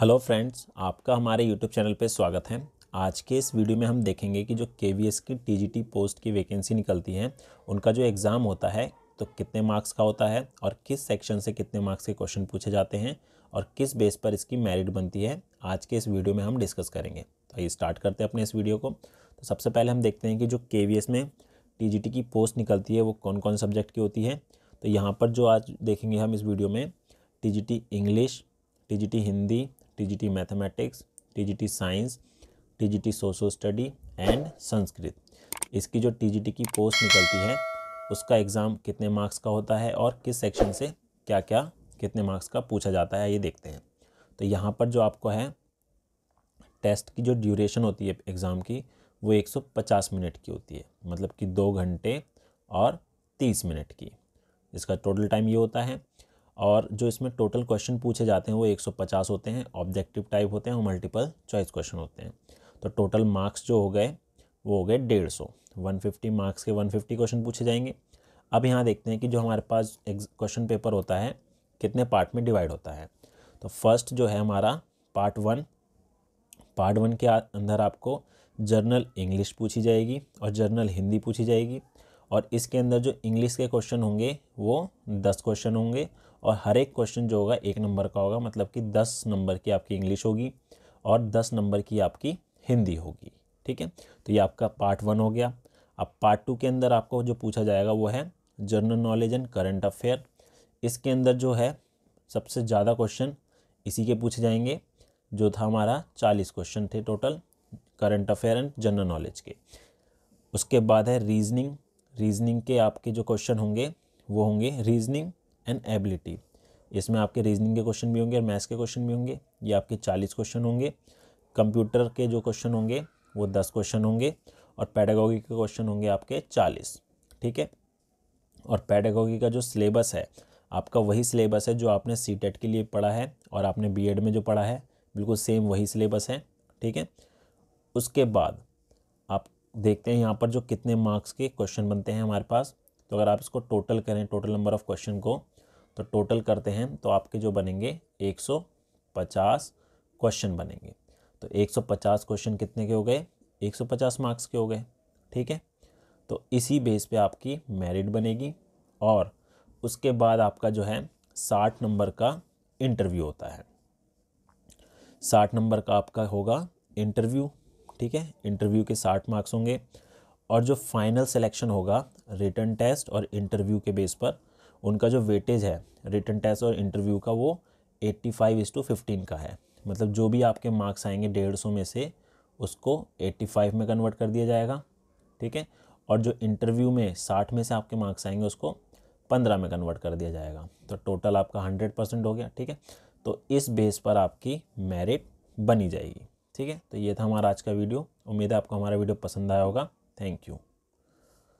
hello friends आपका हमारे YouTube channel पे स्वागत है आज के इस वीडियो में हम देखेंगे कि जो के की टी पोस्ट की वैकेंसी निकलती है उनका जो एग्ज़ाम होता है तो कितने मार्क्स का होता है और किस सेक्शन से कितने मार्क्स के क्वेश्चन पूछे जाते हैं और किस बेस पर इसकी मेरिट बनती है आज के इस वीडियो में हम डिस्कस करेंगे तो ये स्टार्ट करते हैं अपने इस वीडियो को तो सबसे पहले हम देखते हैं कि जो के में टी की पोस्ट निकलती है वो कौन कौन सब्जेक्ट की होती है तो यहाँ पर जो आज देखेंगे हम इस वीडियो में T English T Hindi TGT mathematics TGT science TGT social study and Sanskrit इसकी जो टीजीटी की पोस्ट निकलती है उसका एग्ज़ाम कितने मार्क्स का होता है और किस सेक्शन से क्या क्या कितने मार्क्स का पूछा जाता है ये देखते हैं तो यहाँ पर जो आपको है टेस्ट की जो ड्यूरेशन होती है एग्ज़ाम की वो 150 मिनट की होती है मतलब कि दो घंटे और 30 मिनट की इसका टोटल टाइम ये होता है और जो इसमें टोटल क्वेश्चन पूछे जाते हैं वो 150 होते हैं ऑब्जेक्टिव टाइप होते हैं और मल्टीपल चॉइस क्वेश्चन होते हैं तो टोटल मार्क्स जो हो गए वो हो गए डेढ़ सौ वन फिफ्टी मार्क्स के वन फिफ्टी क्वेश्चन पूछे जाएंगे अब यहाँ देखते हैं कि जो हमारे पास क्वेश्चन पेपर होता है कितने पार्ट में डिवाइड होता है तो फर्स्ट जो है हमारा पार्ट वन पार्ट वन के अंदर आपको जर्नल इंग्लिश पूछी जाएगी और जर्नल हिंदी पूछी जाएगी और इसके अंदर जो इंग्लिश के क्वेश्चन होंगे वो दस क्वेश्चन होंगे और हर एक क्वेश्चन जो होगा एक नंबर का होगा मतलब कि दस नंबर की आपकी इंग्लिश होगी और दस नंबर की आपकी हिंदी होगी ठीक है तो ये आपका पार्ट वन हो गया अब पार्ट टू के अंदर आपको जो पूछा जाएगा वो है general knowledge and current affair इसके अंदर जो है सबसे ज़्यादा क्वेश्चन इसी के पूछे जाएंगे जो था हमारा चालीस क्वेश्चन थे total current affair and general knowledge के उसके बाद है रीजनिंग रीजनिंग के आपके जो क्वेश्चन होंगे वो होंगे रीजनिंग एंड एबिलिटी इसमें आपके रीजनिंग के क्वेश्चन भी होंगे और मैथ्स के क्वेश्चन भी होंगे ये आपके चालीस क्वेश्चन होंगे कंप्यूटर के जो क्वेश्चन होंगे वो दस क्वेश्चन होंगे और पैडागोगी के क्वेश्चन होंगे आपके चालीस ठीक है और पैडागोगी का जो सिलेबस है आपका वही सिलेबस है जो आपने सी e के लिए पढ़ा है और आपने बी में जो पढ़ा है बिल्कुल सेम वही सिलेबस है ठीक है उसके बाद आप देखते हैं यहाँ पर जो कितने मार्क्स के क्वेश्चन बनते हैं हमारे पास तो अगर आप इसको टोटल करें टोटल नंबर ऑफ़ क्वेश्चन को तो टोटल करते हैं तो आपके जो बनेंगे 150 क्वेश्चन बनेंगे तो 150 क्वेश्चन कितने के हो गए 150 मार्क्स के हो गए ठीक है तो इसी बेस पे आपकी मेरिट बनेगी और उसके बाद आपका जो है साठ नंबर का इंटरव्यू होता है साठ नंबर का आपका होगा इंटरव्यू ठीक है इंटरव्यू के साठ मार्क्स होंगे और जो फाइनल सिलेक्शन होगा रिटर्न टेस्ट और इंटरव्यू के बेस पर उनका जो वेटेज है रिटर्न टेस्ट और इंटरव्यू का वो eighty five is to fifteen का है मतलब जो भी आपके मार्क्स आएंगे डेढ़ सौ में से उसको एट्टी फाइव में कन्वर्ट कर दिया जाएगा ठीक है और जो इंटरव्यू में साठ में से आपके मार्क्स आएंगे उसको पंद्रह में कन्वर्ट कर दिया जाएगा तो टोटल आपका हंड्रेड परसेंट हो गया ठीक है तो इस बेस पर आपकी मेरिट बनी जाएगी ठीक है तो ये था हमारा आज का वीडियो उम्मीद है आपको हमारा वीडियो पसंद आया होगा थैंक यू